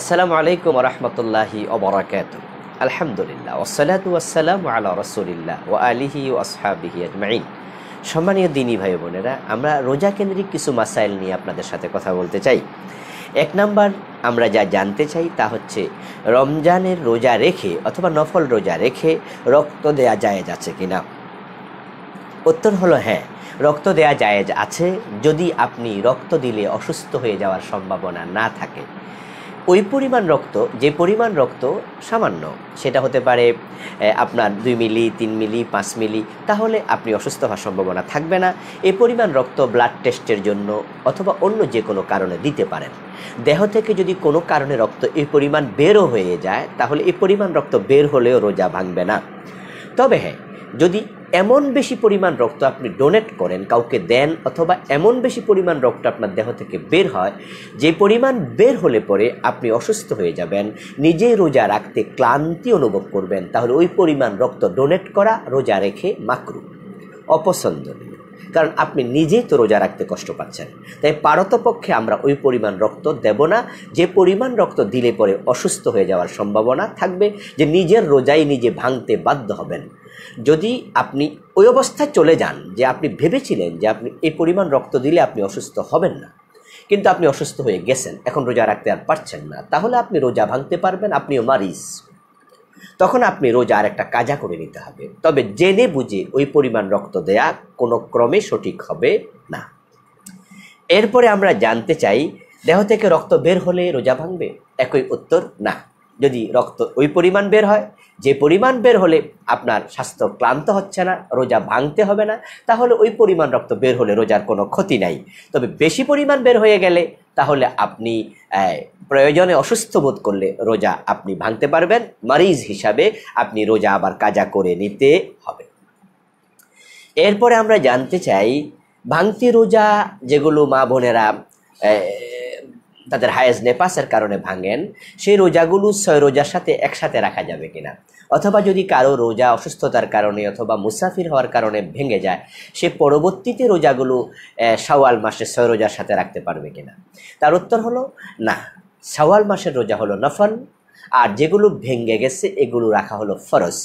আসসালামু আলাইকুম রহমতুল্লাহি অবরাকাত আলহামদুলিল্লাহ ওসালাত ওয়াসালাম আল্লাহ রসুলিল্লাহ ও আলিহি ও আসহাবিহি আজমাইন সম্মানীয় দিনী ভাই বোনেরা আমরা রোজা কেন্দ্রিক কিছু মাসাইল নিয়ে আপনাদের সাথে কথা বলতে চাই এক নাম্বার আমরা যা জানতে চাই তা হচ্ছে রমজানের রোজা রেখে অথবা নফল রোজা রেখে রক্ত দেয়া জায়েজ আছে কিনা উত্তর হলো হ্যাঁ রক্ত দেয়া জায়েজ আছে যদি আপনি রক্ত দিলে অসুস্থ হয়ে যাওয়ার সম্ভাবনা না থাকে ওই পরিমাণ রক্ত যে পরিমাণ রক্ত সামান্য সেটা হতে পারে আপনার দুই মিলি তিন মিলি পাঁচ মিলি তাহলে আপনি অসুস্থ হওয়ার সম্ভাবনা থাকবে না এ পরিমাণ রক্ত ব্লাড টেস্টের জন্য অথবা অন্য যে কোনো কারণে দিতে পারেন দেহ থেকে যদি কোনো কারণে রক্ত এ পরিমাণ বেরও হয়ে যায় তাহলে এ পরিমাণ রক্ত বের হলেও রোজা ভাঙবে না তবে হ্যাঁ যদি এমন বেশি পরিমাণ রক্ত আপনি ডোনেট করেন কাউকে দেন অথবা এমন বেশি পরিমাণ রক্ত আপনার দেহ থেকে বের হয় যে পরিমাণ বের হলে পরে আপনি অসুস্থ হয়ে যাবেন নিজেই রোজা রাখতে ক্লান্তি অনুভব করবেন তাহলে ওই পরিমাণ রক্ত ডোনেট করা রোজা রেখে মাকরু অপছন্দনীয় কারণ আপনি নিজেই তো রোজা রাখতে কষ্ট পাচ্ছেন তাই পারতপক্ষে আমরা ওই পরিমাণ রক্ত দেব না যে পরিমাণ রক্ত দিলে পরে অসুস্থ হয়ে যাওয়ার সম্ভাবনা থাকবে যে নিজের রোজাই নিজে ভাঙতে বাধ্য হবেন যদি আপনি ওই অবস্থায় চলে যান যে আপনি ভেবেছিলেন যে আপনি এই পরিমাণ রক্ত দিলে আপনি অসুস্থ হবেন না কিন্তু আপনি অসুস্থ হয়ে গেছেন এখন রোজা রাখতে আর পারছেন না তাহলে আপনি রোজা ভাঙতে পারবেন আপনিও মারিস তখন আপনি রোজা আর একটা কাজা করে নিতে হবে তবে জেনে বুঝে ওই পরিমাণ রক্ত দেয়া কোনো ক্রমে সঠিক হবে না এরপরে আমরা জানতে চাই দেহ থেকে রক্ত বের হলে রোজা ভাঙবে একই উত্তর না যদি রক্ত ওই পরিমাণ বের হয় যে পরিমাণ বের হলে আপনার স্বাস্থ্য ক্লান্ত হচ্ছে না রোজা ভাঙতে হবে না তাহলে ওই পরিমাণ রক্ত বের হলে রোজার কোনো ক্ষতি নাই তবে বেশি পরিমাণ বের হয়ে গেলে তাহলে আপনি প্রয়োজনে অসুস্থ বোধ করলে রোজা আপনি ভাঙতে পারবেন মারিজ হিসাবে আপনি রোজা আবার কাজা করে নিতে হবে এরপরে আমরা জানতে চাই ভাঙতি রোজা যেগুলো মা বোনেরা তাদের হায়েজ নেপাসের কারণে ভাঙেন সেই রোজাগুলো ছয় রোজার সাথে একসাথে রাখা যাবে কিনা অথবা যদি কারো রোজা অসুস্থতার কারণে অথবা মুসাফির হওয়ার কারণে ভেঙে যায় সে পরবর্তীতে রোজাগুলো সওয়াল মাসে ছয় রোজার সাথে রাখতে পারবে কিনা তার উত্তর হলো না সওয়াল মাসের রোজা হলো নফল আর যেগুলো ভেঙে গেছে এগুলো রাখা হলো ফরজ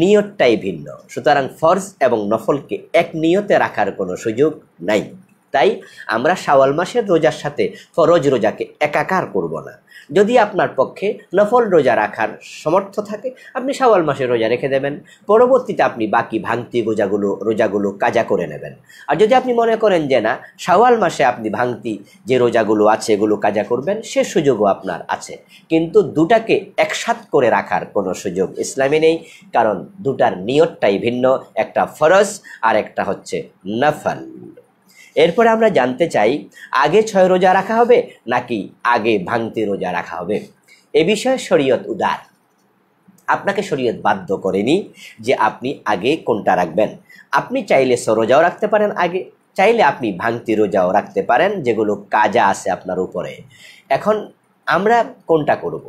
নিয়তটাই ভিন্ন সুতরাং ফরজ এবং নফলকে এক নিয়তে রাখার কোনো সুযোগ নাই তাই আমরা শাওয়াল মাসের রোজার সাথে ফরজ রোজাকে একাকার করব না যদি আপনার পক্ষে নফল রোজা রাখার সমর্থ থাকে আপনি শাওয়াল মাসে রোজা রেখে দেবেন পরবর্তীতে আপনি বাকি ভাঙতি রোজাগুলো রোজাগুলো কাজা করে নেবেন আর যদি আপনি মনে করেন যে না শাওয়াল মাসে আপনি ভাঙতি যে রোজাগুলো আছে এগুলো কাজা করবেন সে সুযোগও আপনার আছে কিন্তু দুটাকে একসাথ করে রাখার কোনো সুযোগ ইসলামে নেই কারণ দুটার নিয়তটাই ভিন্ন একটা ফরজ আর একটা হচ্ছে নফল এরপরে আমরা জানতে চাই আগে ছয় রোজা রাখা হবে নাকি আগে ভাঙতে রোজা রাখা হবে এ বিষয়ে শরীয়ত উদার আপনাকে শরীয়ত বাধ্য করেনি যে আপনি আগে কোনটা রাখবেন আপনি চাইলে সরোজাও রাখতে পারেন আগে চাইলে আপনি ভাঙতি রোজাও রাখতে পারেন যেগুলো কাজা আছে আপনার উপরে এখন আমরা কোনটা করব।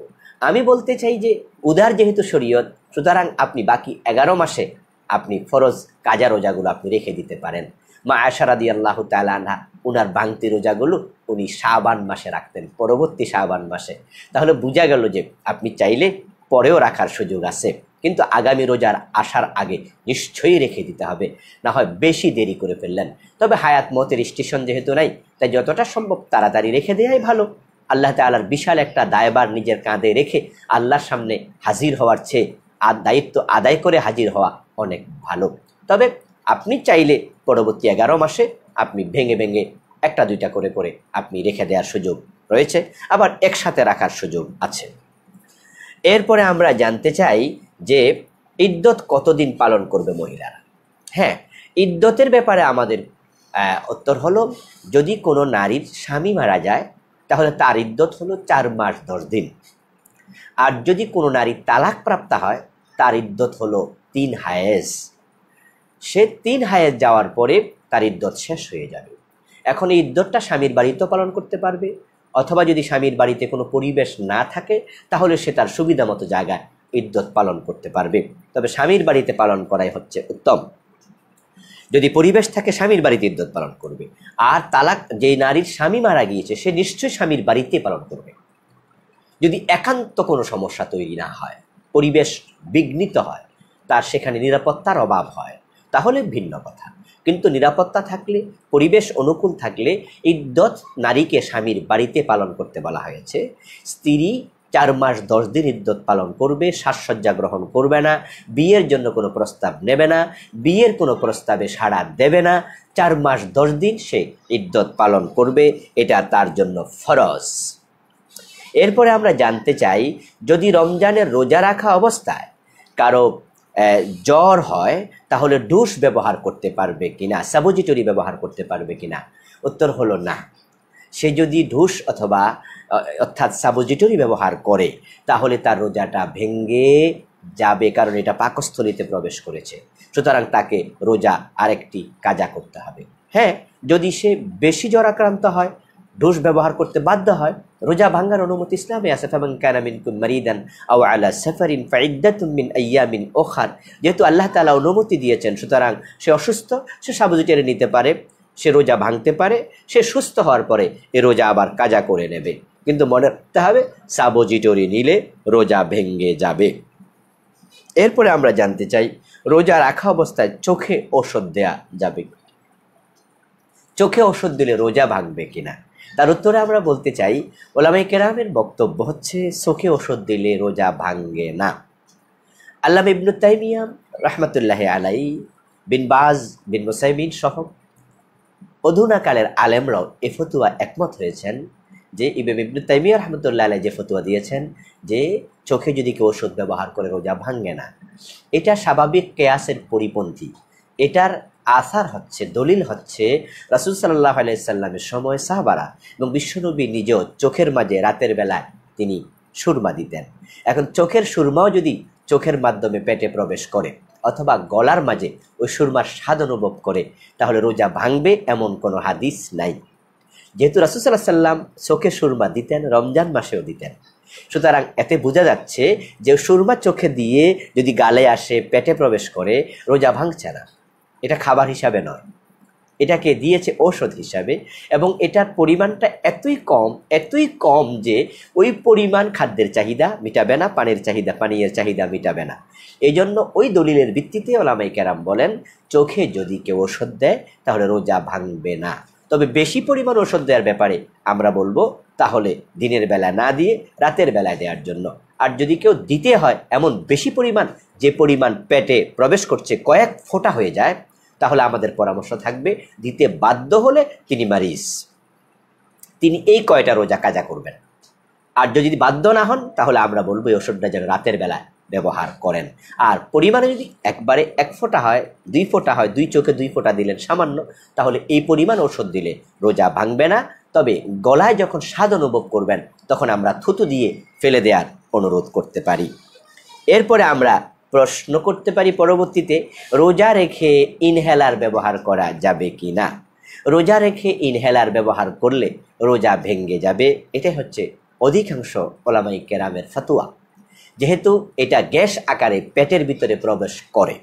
আমি বলতে চাই যে উদার যেহেতু শরীয়ত সুতরাং আপনি বাকি এগারো মাসে আপনি ফরজ কাজা রোজাগুলো আপনি রেখে দিতে পারেন মা আশারাদি আল্লাহ তালানহা উনার বাংতি রোজাগুলো উনি শাবান মাসে রাখতেন পরবর্তী শাবান মাসে তাহলে বোঝা গেল যে আপনি চাইলে পরেও রাখার সুযোগ আছে কিন্তু আগামী রোজার আসার আগে নিশ্চয়ই রেখে দিতে হবে না হয় বেশি দেরি করে ফেললেন তবে হায়াত মতের স্টেশন যেহেতু নাই তাই যতটা সম্ভব তাড়াতাড়ি রেখে দেয়াই ভালো আল্লাহ তালার বিশাল একটা দায়বার নিজের কাঁধে রেখে আল্লাহর সামনে হাজির হওয়ার চেয়ে আর দায়িত্ব আদায় করে হাজির হওয়া অনেক ভালো তবে আপনি চাইলে পরবর্তী এগারো মাসে আপনি ভেঙে ভেঙে একটা দুইটা করে করে আপনি রেখে দেওয়ার সুযোগ রয়েছে আবার একসাথে রাখার সুযোগ আছে এরপরে আমরা জানতে চাই যে ইদ্যত কতদিন পালন করবে মহিলারা হ্যাঁ ইদ্যতের ব্যাপারে আমাদের উত্তর হলো যদি কোনো নারীর স্বামী মারা যায় তাহলে তার ইদ্যত হলো চার মাস দশ দিন আর যদি কোনো নারী তালাক প্রাপ্তা হয় তার ইদ্যত হলো তিন হায়েস সে তিন হায়াত যাওয়ার পরে তার ইদ্যত শেষ হয়ে যাবে এখন এই ইদ্যতটা স্বামীর বাড়িতেও পালন করতে পারবে অথবা যদি স্বামীর বাড়িতে কোনো পরিবেশ না থাকে তাহলে সে তার সুবিধা মতো জায়গায় ইদ্যত পালন করতে পারবে তবে স্বামীর বাড়িতে পালন করাই হচ্ছে উত্তম যদি পরিবেশ থাকে স্বামীর বাড়িতে ইদ্যত পালন করবে আর তালাক যেই নারীর স্বামী মারা গিয়েছে সে নিশ্চয়ই স্বামীর বাড়িতে পালন করবে যদি একান্ত কোনো সমস্যা তৈরি না হয় পরিবেশ বিঘ্নিত হয় তার সেখানে নিরাপত্তার অভাব হয় তাহলে ভিন্ন কথা কিন্তু নিরাপত্তা থাকলে পরিবেশ অনুকূল থাকলে ইদ্যত নারীকে স্বামীর বাড়িতে পালন করতে বলা হয়েছে স্ত্রী চার মাস দশ দিন ইদ্যত পালন করবে সাজসজ্জা গ্রহণ করবে না বিয়ের জন্য কোনো প্রস্তাব নেবে না বিয়ের কোনো প্রস্তাবে সাড়া দেবে না চার মাস দশ দিন সে ইদ্যত পালন করবে এটা তার জন্য ফরজ এরপরে আমরা জানতে চাই যদি রমজানের রোজা রাখা অবস্থায় কারো জ্বর হয় তাহলে ডুস ব্যবহার করতে পারবে কিনা সাবোজিটরি ব্যবহার করতে পারবে কিনা উত্তর হলো না সে যদি ঢুস অথবা অর্থাৎ সাবোজিটরি ব্যবহার করে তাহলে তার রোজাটা ভেঙ্গে যাবে কারণ এটা পাকস্থলিতে প্রবেশ করেছে সুতরাং তাকে রোজা আরেকটি কাজা করতে হবে হ্যাঁ যদি সে বেশি জ্বর আক্রান্ত হয় ডোজ ব্যবহার করতে বাধ্য হয় রোজা ভাঙ্গার অনুমতি ইসলামে আছে ফেমং ক্যানামিন কুম মারিদান আও আলা সাফারিন ফাইদ্দাতুমিন আয়ামিন ওখার যেহেতু আল্লাহ তালা অনুমতি দিয়েছেন সুতরাং সে অসুস্থ সে সাবজি টেনে নিতে পারে সে রোজা ভাঙতে পারে সে সুস্থ হওয়ার পরে এ রোজা আবার কাজা করে নেবে কিন্তু মনে রাখতে হবে সাবজিটরি নিলে রোজা ভেঙ্গে যাবে এরপরে আমরা জানতে চাই রোজা রাখা অবস্থায় চোখে ওষুধ দেয়া যাবে চোখে ওষুধ দিলে রোজা ভাঙবে কিনা তার উত্তরে আমরা বলতে চাই ওলামাই কেরামের বক্তব্য হচ্ছে চোখে ওষুধ দিলে রোজা ভাঙ্গে না আল্লাহ ইবনু তাইমিয়া রহমতুল্লাহ আলাই বিন বাজ বিন মুসাইমিন সহ অধুনাকালের আলেমরাও এ ফতুয়া একমত হয়েছেন যে ইবে ইবনু তাইমিয়া রহমতুল্লাহ আলাই যে ফতুয়া দিয়েছেন যে চোখে যদি কেউ ওষুধ ব্যবহার করে রোজা ভাঙ্গে না এটা স্বাভাবিক কেয়াসের পরিপন্থী এটার আসার হচ্ছে দলিল হচ্ছে রাসুল সাল্লাহ আলাইসাল্লামের সময় সাহাবারা এবং বিশ্বনবী নিজেও চোখের মাঝে রাতের বেলায় তিনি সুরমা দিতেন এখন চোখের সুরমাও যদি চোখের মাধ্যমে পেটে প্রবেশ করে অথবা গলার মাঝে ওই সুরমার স্বাদ অনুভব করে তাহলে রোজা ভাঙবে এমন কোনো হাদিস নাই যেহেতু রাসুসাল্লাহ সাল্লাম চোখে সুরমা দিতেন রমজান মাসেও দিতেন সুতরাং এতে বোঝা যাচ্ছে যে সুরমা চোখে দিয়ে যদি গালে আসে পেটে প্রবেশ করে রোজা ভাঙছে না এটা খাবার হিসাবে নয় এটাকে দিয়েছে ঔষধ হিসাবে এবং এটার পরিমাণটা এতই কম এতই কম যে ওই পরিমাণ খাদ্যের চাহিদা মিটাবে না পানির চাহিদা পানীয়ের চাহিদা মিটাবে না এই জন্য ওই দলিলের ভিত্তিতে ওলামাই কেরাম বলেন চোখে যদি কেউ ওষুধ দেয় তাহলে রোজা ভাঙবে না তবে বেশি পরিমাণ ওষুধ দেওয়ার ব্যাপারে আমরা বলবো তাহলে দিনের বেলা না দিয়ে রাতের বেলায় দেওয়ার জন্য আর যদি কেউ দিতে হয় এমন বেশি পরিমাণ যে পরিমাণ পেটে প্রবেশ করছে কয়েক ফোঁটা হয়ে যায় তাহলে আমাদের পরামর্শ থাকবে দিতে বাধ্য হলে তিনি মারিস তিনি এই কয়টা রোজা কাজা করবেন আর যদি বাধ্য না হন তাহলে আমরা বলবো এই ওষুধটা যেন রাতের বেলায় ব্যবহার করেন আর পরিমাণে যদি একবারে এক ফোঁটা হয় দুই ফোঁটা হয় দুই চোখে দুই ফোঁটা দিলেন সামান্য তাহলে এই পরিমাণ ওষুধ দিলে রোজা ভাঙবে না তবে গলায় যখন স্বাদ অনুভব করবেন তখন আমরা থুতু দিয়ে ফেলে দেওয়ার অনুরোধ করতে পারি এরপরে আমরা প্রশ্ন করতে পারি পরবর্তীতে রোজা রেখে ইনহেলার ব্যবহার করা যাবে কি না রোজা রেখে ইনহেলার ব্যবহার করলে রোজা ভেঙ্গে যাবে এটাই হচ্ছে অধিকাংশ ওলামাই কেরামের ফাতুয়া যেহেতু এটা গ্যাস আকারে পেটের ভিতরে প্রবেশ করে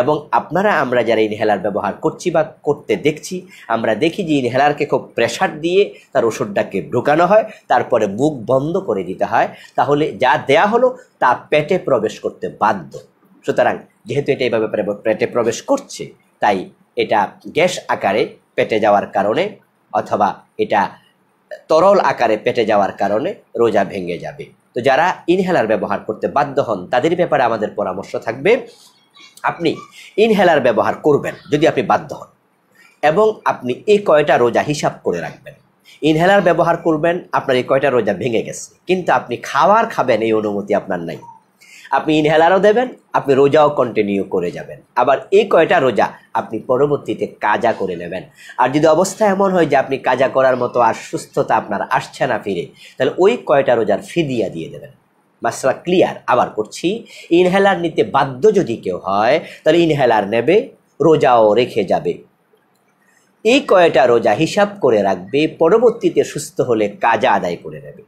এবং আপনারা আমরা যারা ইনহেলার ব্যবহার করছি বা করতে দেখছি আমরা দেখি যে ইনহেলারকে খুব প্রেশার দিয়ে তার ওষুধটাকে ঢোকানো হয় তারপরে মুখ বন্ধ করে দিতে হয় তাহলে যা দেয়া হলো তা পেটে প্রবেশ করতে বাধ্য সুতরাং যেহেতু এটা এইভাবে পেটে প্রবেশ করছে তাই এটা গ্যাস আকারে পেটে যাওয়ার কারণে অথবা এটা তরল আকারে পেটে যাওয়ার কারণে রোজা ভেঙে যাবে তো যারা ইনহেলার ব্যবহার করতে বাধ্য হন তাদের ব্যাপারে আমাদের পরামর্শ থাকবে আপনি ইনহেলার ব্যবহার করবেন যদি আপনি বাধ্য হন এবং আপনি এই কয়টা রোজা হিসাব করে রাখবেন ইনহেলার ব্যবহার করবেন আপনার এই কয়টা রোজা ভেঙে গেছে কিন্তু আপনি খাওয়ার খাবেন এই অনুমতি আপনার নাই আপনি ইনহেলারও দেবেন আপনি রোজাও কন্টিনিউ করে যাবেন আবার এই কয়টা রোজা আপনি পরবর্তীতে কাজা করে নেবেন আর যদি অবস্থা এমন হয় যে আপনি কাজা করার মতো আর সুস্থতা আপনার আসছে না ফিরে তাহলে ওই কয়টা রোজার ফিদিয়া দিয়ে দেবেন মাসলা ক্লিয়ার আবার করছি ইনহেলার নিতে বাধ্য যদি কেউ হয় তাহলে ইনহেলার নেবে রোজাও রেখে যাবে এই কয়টা রোজা হিসাব করে রাখবে পরবর্তীতে সুস্থ হলে কাজা আদায় করে নেবে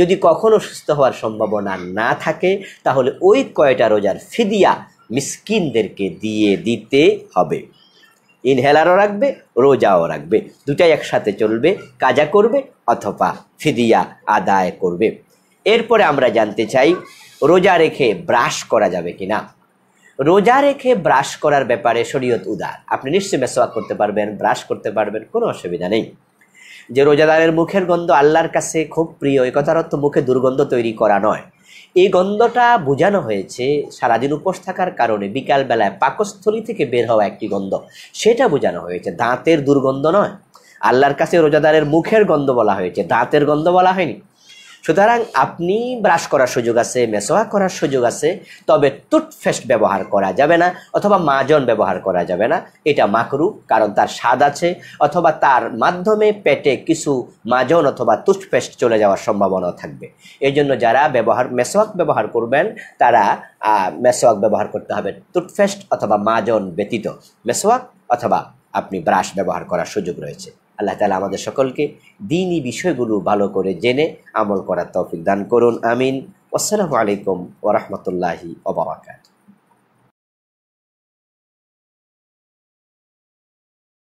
যদি কখনও সুস্থ হওয়ার সম্ভাবনা না থাকে তাহলে ওই কয়টা রোজার ফিদিয়া মিসকিনদেরকে দিয়ে দিতে হবে ইনহেলারও রাখবে রোজাও রাখবে দুটাই একসাথে চলবে কাজা করবে অথবা ফিদিয়া আদায় করবে এরপরে আমরা জানতে চাই রোজা রেখে ব্রাশ করা যাবে কি না রোজা রেখে ব্রাশ করার ব্যাপারে শরীয়ত উদার আপনি নিশ্চয়ই মেসোয়াক করতে পারবেন ব্রাশ করতে পারবেন কোনো অসুবিধা নেই যে রোজাদারের মুখের গন্ধ আল্লাহর কাছে খুব প্রিয় এই কথার অর্থ মুখে দুর্গন্ধ তৈরি করা নয় এই গন্ধটা বোঝানো হয়েছে সারাদিন উপোস থাকার কারণে বিকালবেলায় পাকস্থলী থেকে বের হওয়া একটি গন্ধ সেটা বোঝানো হয়েছে দাঁতের দুর্গন্ধ নয় আল্লাহর কাছে রোজাদারের মুখের গন্ধ বলা হয়েছে দাঁতের গন্ধ বলা হয়নি সুতরাং আপনি ব্রাশ করার সুযোগ আছে মেসোয়া করার সুযোগ আছে তবে টুথপেস্ট ব্যবহার করা যাবে না অথবা মাজন ব্যবহার করা যাবে না এটা মাকরু কারণ তার স্বাদ আছে অথবা তার মাধ্যমে পেটে কিছু মাজন অথবা টুথপেস্ট চলে যাওয়ার সম্ভাবনা থাকবে এই জন্য যারা ব্যবহার মেসোয়াক ব্যবহার করবেন তারা মেসোয়াক ব্যবহার করতে হবে টুথপেস্ট অথবা মাজন ব্যতীত মেসোয়াক অথবা আপনি ব্রাশ ব্যবহার করার সুযোগ রয়েছে আল্লাহ তালা আমাদের সকলকে দিনই বিষয়গুলো ভালো করে জেনে আমল করার তৌফিক দান করুন আমিন আসসালামু আলাইকুম ওরহমতুল্লাহি ওবাকাত